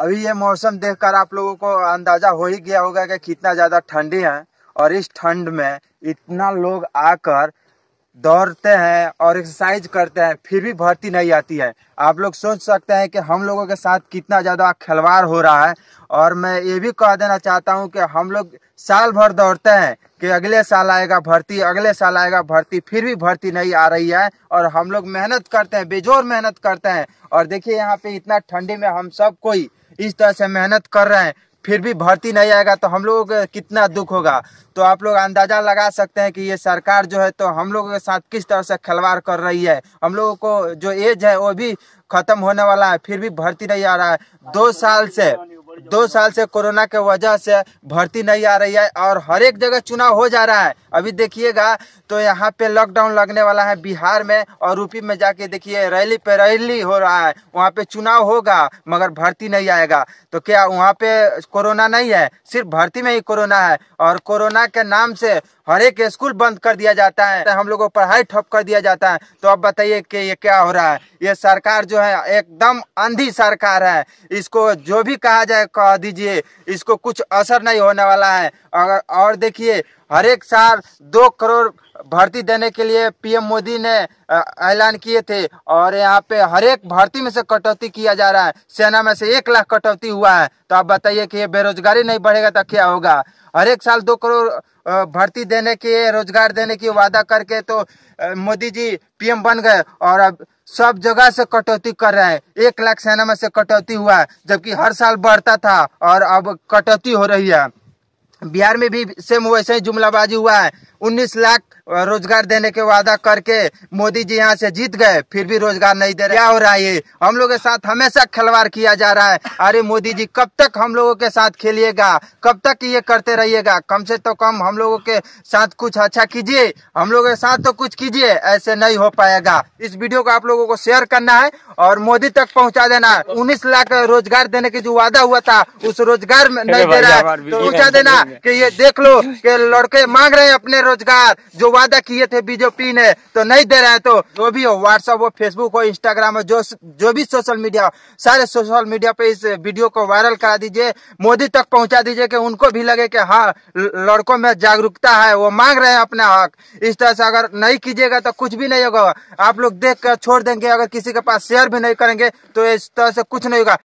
अभी ये मौसम देखकर आप लोगों को अंदाजा हो ही गया होगा कि कितना ज्यादा ठंडी है और इस ठंड में इतना लोग आकर दौड़ते हैं और एक्सरसाइज करते हैं फिर भी भर्ती नहीं आती है आप लोग सोच सकते हैं कि हम लोगों के साथ कितना ज़्यादा खिलवाड़ हो रहा है और मैं ये भी कह देना चाहता हूँ कि हम लोग साल भर दौड़ते हैं कि अगले साल आएगा भर्ती अगले साल आएगा भर्ती फिर भी भर्ती नहीं आ रही है और हम लोग मेहनत करते हैं बेजोर मेहनत करते हैं और देखिए यहाँ पे इतना ठंडी में हम सब कोई इस तरह से मेहनत कर रहे हैं फिर भी भर्ती नहीं आएगा तो हम लोगों को कितना दुख होगा तो आप लोग अंदाजा लगा सकते हैं कि ये सरकार जो है तो हम लोगों के साथ किस तरह से खिलवाड़ कर रही है हम लोगों को जो एज है वो भी खत्म होने वाला है फिर भी भर्ती नहीं आ रहा है दो साल से दो साल से कोरोना के वजह से भर्ती नहीं आ रही है और हर एक जगह चुनाव हो जा रहा है अभी देखिएगा तो यहाँ पे लॉकडाउन लगने वाला है बिहार में और यूपी में जाके देखिए रैली पे रैली हो रहा है वहाँ पे चुनाव होगा मगर भर्ती नहीं आएगा तो क्या वहाँ पे कोरोना नहीं है सिर्फ भर्ती में ही कोरोना है और कोरोना के नाम से हर एक स्कूल बंद कर दिया जाता है तो हम लोगों को पढ़ाई ठप कर दिया जाता है तो अब बताइए कि ये क्या हो रहा है ये सरकार जो है एकदम अंधी सरकार है इसको जो भी कहा जाए कह दीजिए इसको कुछ असर नहीं होने वाला है और, और देखिए हर एक साल दो करोड़ भर्ती देने के लिए पीएम मोदी ने ऐलान किए थे और यहाँ पे हर एक भर्ती में से कटौती किया जा रहा है सेना में से एक लाख कटौती हुआ है तो आप बताइए कि ये बेरोजगारी नहीं बढ़ेगा तो क्या होगा हर एक साल दो करोड़ भर्ती देने के रोजगार देने की वादा करके तो मोदी जी पीएम बन गए और अब सब जगह से कटौती कर रहे हैं एक लाख सेना में से कटौती हुआ है जबकि हर साल बढ़ता था और अब कटौती हो रही है बिहार में भी सेम वैसे ही जुमलाबाजी हुआ है 19 लाख रोजगार देने के वादा करके मोदी जी यहाँ से जीत गए फिर भी रोजगार नहीं दे रहे क्या हो रहा है ये हम लोग के साथ हमेशा खिलवाड़ किया जा रहा है अरे मोदी जी कब तक हम लोगों के साथ खेलिएगा कब तक ये करते रहिएगा कम से तो कम हम लोगों के साथ कुछ अच्छा कीजिए हम लोगों के साथ तो कुछ कीजिए ऐसे नहीं हो पाएगा इस वीडियो को आप लोगों को शेयर करना है और मोदी तक पहुँचा देना है उन्नीस लाख रोजगार देने के जो वादा हुआ था उस रोजगार में नहीं दे रहा है तो पहुँचा देना की ये देख लो के लड़के मांग रहे हैं अपने रोजगार जो वादा किए थे बीजेपी ने तो नहीं दे रहे हैं तो जो भी हो व्हाट्सएप हो फेसबुक हो इंस्टाग्राम हो जो जो भी सोशल मीडिया हो सारे सोशल मीडिया पे इस वीडियो को वायरल करा दीजिए मोदी तक पहुंचा दीजिए कि उनको भी लगे कि हाँ लड़कों में जागरूकता है वो मांग रहे हैं अपना हक इस तरह से अगर नहीं कीजिएगा तो कुछ भी नहीं होगा आप लोग देख कर छोड़ देंगे अगर किसी के पास शेयर भी नहीं करेंगे तो इस तरह से कुछ नहीं होगा